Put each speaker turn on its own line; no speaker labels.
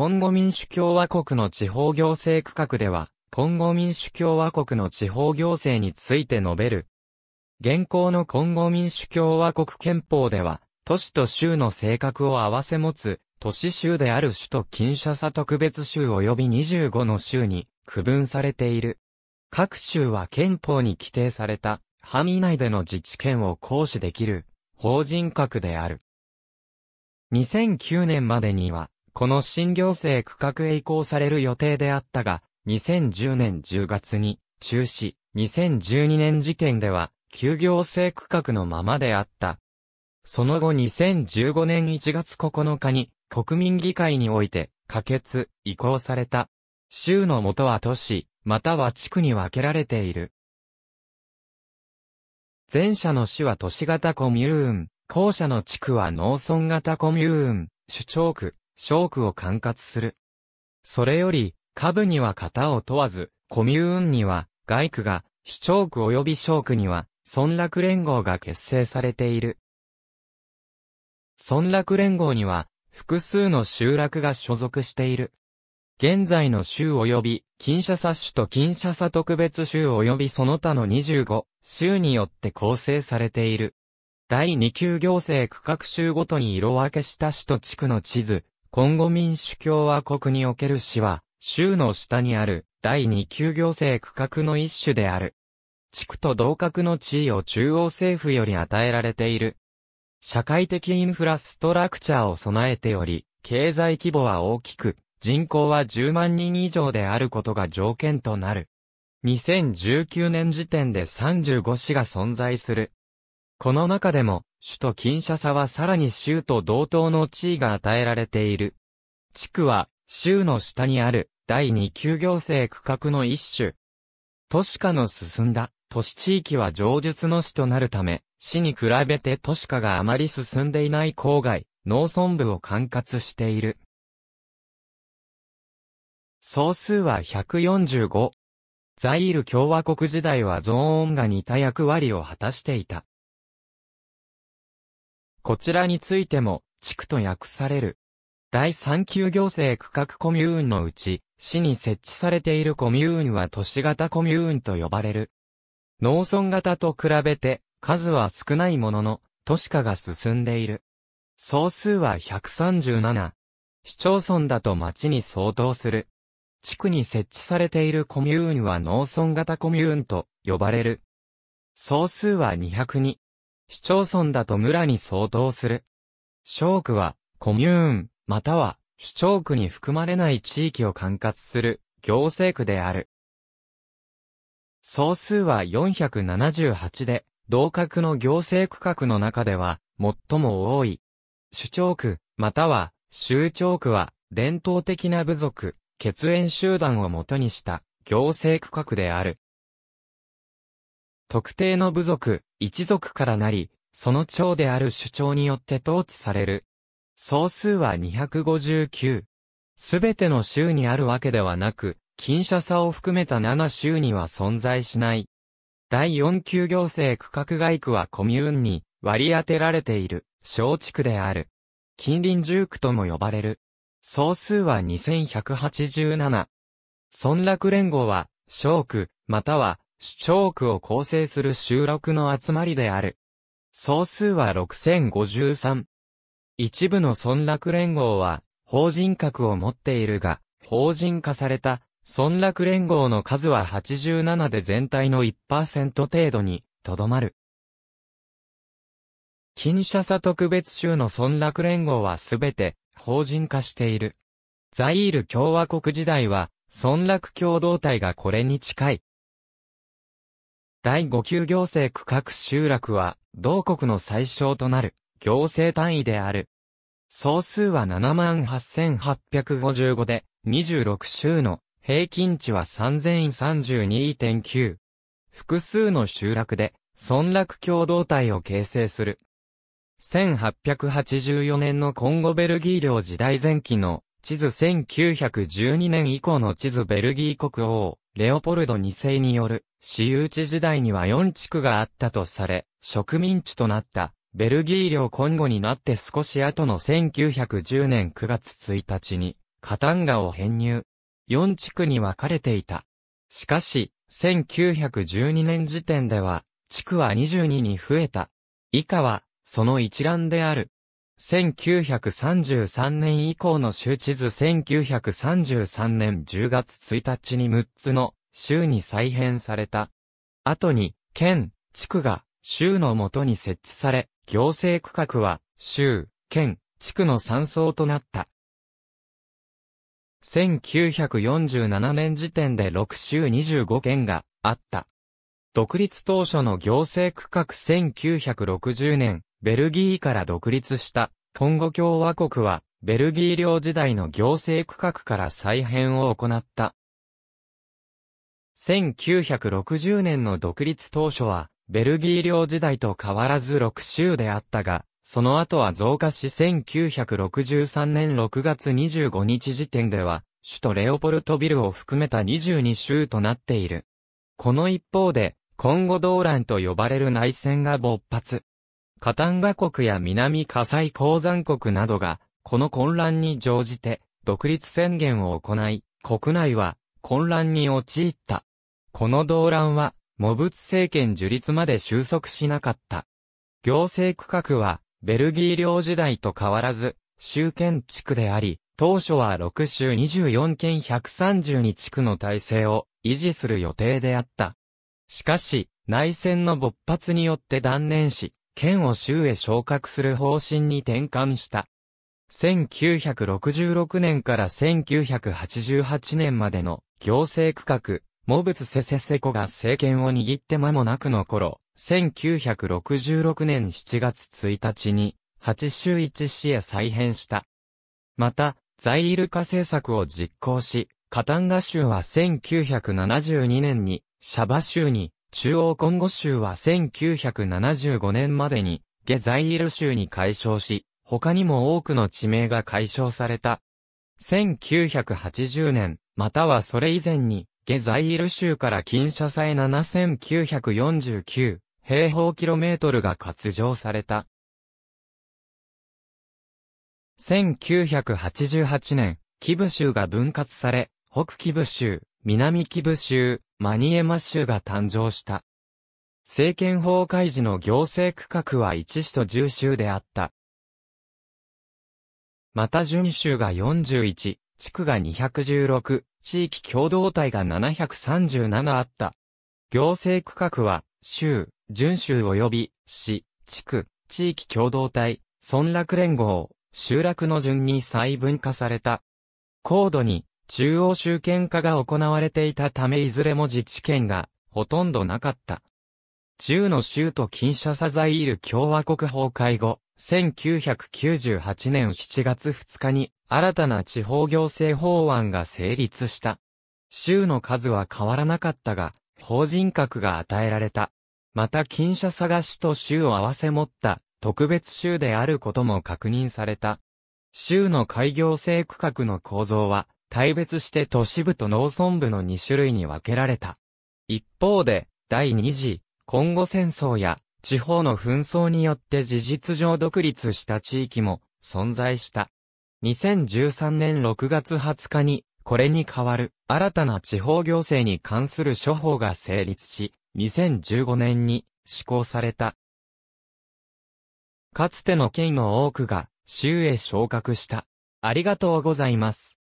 コンゴ民主共和国の地方行政区画では、コンゴ民主共和国の地方行政について述べる。現行のコンゴ民主共和国憲法では、都市と州の性格を合わせ持つ、都市州である首都近社ャ特別州及び25の州に区分されている。各州は憲法に規定された範囲内での自治権を行使できる法人格である。2009年までにはこの新行政区画へ移行される予定であったが、2010年10月に中止、2012年時点では、休行政区画のままであった。その後2015年1月9日に、国民議会において、可決、移行された。州の元は都市、または地区に分けられている。前者の市は都市型コミューン、後者の地区は農村型コミューン、主張区。小区を管轄する。それより、下部には型を問わず、コミューンには、外区が、市長区及び小区には、村落連合が結成されている。村落連合には、複数の集落が所属している。現在の州及び、金社佐州と金社佐特別州及びその他の25州によって構成されている。第2級行政区画州ごとに色分けした市と地区の地図、コンゴ民主共和国における市は、州の下にある第二級行政区画の一種である。地区と同格の地位を中央政府より与えられている。社会的インフラストラクチャーを備えており、経済規模は大きく、人口は10万人以上であることが条件となる。2019年時点で35市が存在する。この中でも、首都近社シャサはさらに州と同等の地位が与えられている。地区は、州の下にある、第二級行政区画の一種。都市化の進んだ、都市地域は上述の市となるため、市に比べて都市化があまり進んでいない郊外、農村部を管轄している。総数は145。ザイール共和国時代はゾーンが似た役割を果たしていた。こちらについても、地区と訳される。第3級行政区画コミューンのうち、市に設置されているコミューンは都市型コミューンと呼ばれる。農村型と比べて、数は少ないものの、都市化が進んでいる。総数は137。市町村だと町に相当する。地区に設置されているコミューンは農村型コミューンと呼ばれる。総数は202。市町村だと村に相当する。小区は、コミューン、または、主町区に含まれない地域を管轄する、行政区である。総数は478で、同格の行政区画の中では、最も多い。首長区、または、州長区は、伝統的な部族、血縁集団をもとにした、行政区画である。特定の部族、一族からなり、その長である主張によって統治される。総数は259。すべての州にあるわけではなく、近社差を含めた7州には存在しない。第4級行政区画外区はコミューンに割り当てられている小地区である。近隣住区とも呼ばれる。総数は2187。村落連合は、小区、または主張区を構成する集落の集まりである。総数は6053。一部の村落連合は、法人格を持っているが、法人化された、村落連合の数は87で全体の1%程度に、とどまる。金シャサ特別州の村落連合はすべて、法人化している。ザイール共和国時代は、村落共同体がこれに近い第5級行政区画集落は、同国の最小となる、行政単位である。総数は78,855で、26州の平均値は3032.9。複数の集落で、村落共同体を形成する。1884年のコンゴベルギー領時代前期の地図1912年以降の地図ベルギー国王。レオポルド2世による私有地時代には4地区があったとされ、植民地となったベルギー領コンゴになって少し後の1910年9月1日にカタンガを編入。4地区に分かれていた。しかし、1912年時点では、地区は22に増えた。以下は、その一覧である。1933年以降の州地図1933年10月1日に6つの州に再編された。後に、県、地区が州のもとに設置され、行政区画は州、県、地区の3層となった。1947年時点で6州25県があった。独立当初の行政区画1960年、ベルギーから独立したコンゴ共和国は、ベルギー領時代の行政区画から再編を行った。1960年の独立当初は、ベルギー領時代と変わらず6州であったが、その後は増加し1963年6月25日時点では、首都レオポルトビルを含めた22州となっている。この一方で、今後動乱と呼ばれる内戦が勃発。カタンガ国や南火災鉱山国などが、この混乱に乗じて、独立宣言を行い、国内は混乱に陥った。この動乱は、モブツ政権樹立まで収束しなかった。行政区画は、ベルギー領時代と変わらず、州建地区であり、当初は6州24県132地区の体制を維持する予定であった。しかし、内戦の勃発によって断念し、県を州へ昇格する方針に転換した。1966年から1988年までの行政区画、モブツセセセコが政権を握って間もなくの頃、1966年7月1日に、8州1市へ再編した。また、在イルカ政策を実行し、カタンガ州は1972年に、シャバ州に、中央コンゴ州は1975年までに、ゲザイール州に解消し、他にも多くの地名が解消された。1980年、またはそれ以前に、ゲザイール州からキンシャサへ7949平方キロメートルが割譲された。1988年、キブ州が分割され、北キブ州、南キブ州、マニエマ州が誕生した。政権崩壊時の行政区画は1市と10州であった。また準州が41、地区が216、地域共同体が737あった。行政区画は、州、準州及び、市、地区、地域共同体、村落連合、集落の順に細分化された。高度に、中央集権化が行われていたためいずれも自治権がほとんどなかった。中の州と近社サザイール共和国崩壊後、1998年7月2日に新たな地方行政法案が成立した。州の数は変わらなかったが、法人格が与えられた。また、金社探しと州を合わせ持った特別州であることも確認された。州の開業制区画の構造は、大別して都市部と農村部の2種類に分けられた。一方で、第二次、今後戦争や地方の紛争によって事実上独立した地域も存在した。2013年6月20日に、これに代わる新たな地方行政に関する処方が成立し、2015年に施行された。かつての県の多くが州へ昇格した。ありがとうございます。